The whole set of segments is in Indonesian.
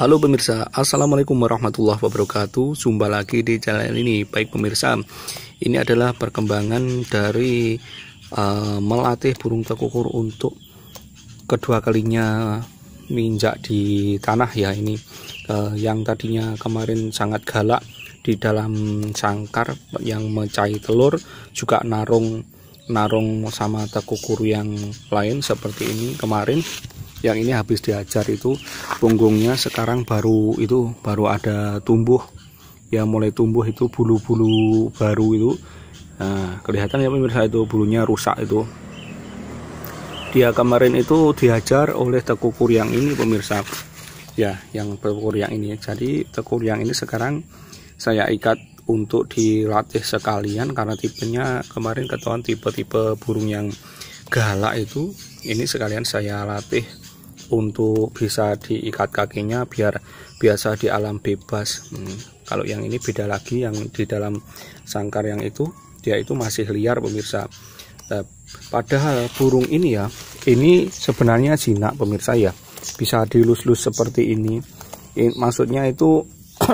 Halo pemirsa, Assalamualaikum warahmatullahi wabarakatuh Jumpa lagi di channel ini Baik pemirsa, ini adalah perkembangan dari uh, melatih burung tekukur untuk kedua kalinya minjak di tanah ya ini uh, yang tadinya kemarin sangat galak di dalam sangkar yang mencai telur juga narung narung sama tekukur yang lain seperti ini kemarin yang ini habis diajar itu punggungnya sekarang baru itu baru ada tumbuh ya mulai tumbuh itu bulu-bulu baru itu nah, kelihatan ya pemirsa itu bulunya rusak itu dia kemarin itu diajar oleh tekukur yang ini pemirsa ya yang tekukur yang ini jadi tekukur yang ini sekarang saya ikat untuk dilatih sekalian karena tipenya kemarin ketahuan tipe-tipe burung yang galak itu ini sekalian saya latih untuk bisa diikat kakinya biar biasa di alam bebas hmm. kalau yang ini beda lagi yang di dalam sangkar yang itu dia itu masih liar pemirsa eh, padahal burung ini ya ini sebenarnya jinak pemirsa ya bisa dilus-lus seperti ini maksudnya itu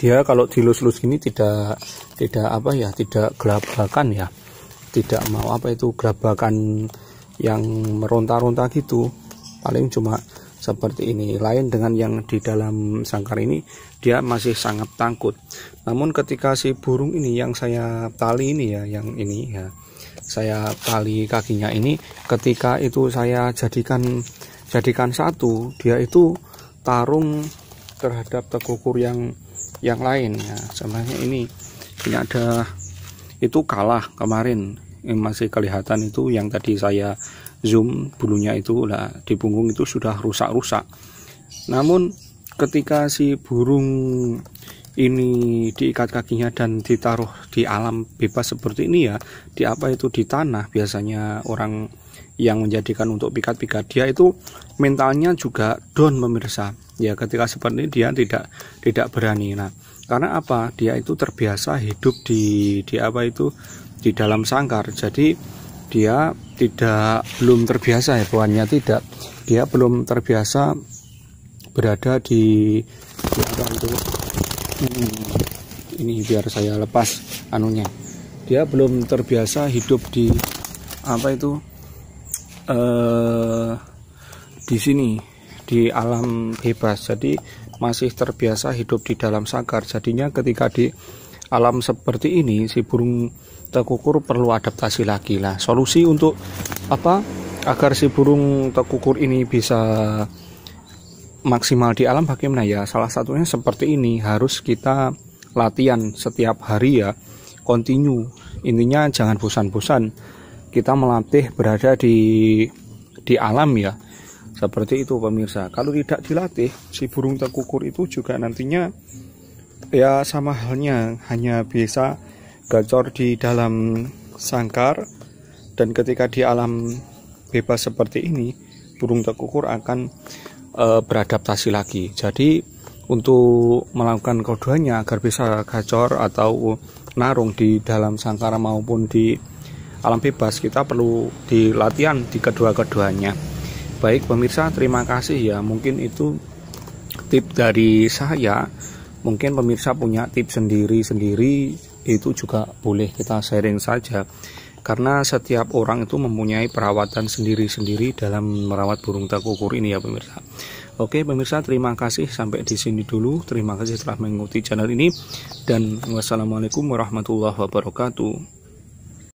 dia kalau dilus-lus gini tidak tidak apa ya tidak gelabakan ya tidak mau apa itu gelabakan yang meronta-ronta gitu paling cuma seperti ini lain dengan yang di dalam sangkar ini dia masih sangat tangkut namun ketika si burung ini yang saya tali ini ya yang ini ya saya tali kakinya ini ketika itu saya jadikan jadikan satu dia itu tarung terhadap tekukur yang yang lain ya sebenarnya ini ini ada itu kalah kemarin ini masih kelihatan itu yang tadi saya zoom bulunya itu lah di punggung itu sudah rusak-rusak namun ketika si burung ini diikat kakinya dan ditaruh di alam bebas seperti ini ya di apa itu di tanah biasanya orang yang menjadikan untuk pikat-pikat dia itu mentalnya juga down pemirsa ya ketika seperti ini dia tidak tidak berani nah karena apa dia itu terbiasa hidup di di apa itu di dalam sangkar jadi dia tidak belum terbiasa ya hewannya tidak dia belum terbiasa berada di, di apa itu hmm, ini biar saya lepas anunya dia belum terbiasa hidup di apa itu eh di sini di alam bebas jadi masih terbiasa hidup di dalam sangkar jadinya ketika di alam seperti ini si burung tekukur perlu adaptasi lagi lah solusi untuk apa agar si burung tekukur ini bisa maksimal di alam bagaimana ya salah satunya seperti ini harus kita latihan setiap hari ya continue intinya jangan bosan-bosan kita melatih berada di di alam ya seperti itu pemirsa. Kalau tidak dilatih, si burung tekukur itu juga nantinya ya sama halnya hanya bisa gacor di dalam sangkar dan ketika di alam bebas seperti ini, burung tekukur akan e, beradaptasi lagi. Jadi untuk melakukan keduanya agar bisa gacor atau narung di dalam sangkar maupun di alam bebas kita perlu dilatihan di kedua-keduanya. Baik pemirsa, terima kasih ya. Mungkin itu tip dari saya. Mungkin pemirsa punya tip sendiri-sendiri itu juga boleh kita sharing saja. Karena setiap orang itu mempunyai perawatan sendiri-sendiri dalam merawat burung tekukur ini ya pemirsa. Oke pemirsa, terima kasih sampai di sini dulu. Terima kasih telah mengikuti channel ini dan wassalamualaikum warahmatullahi wabarakatuh.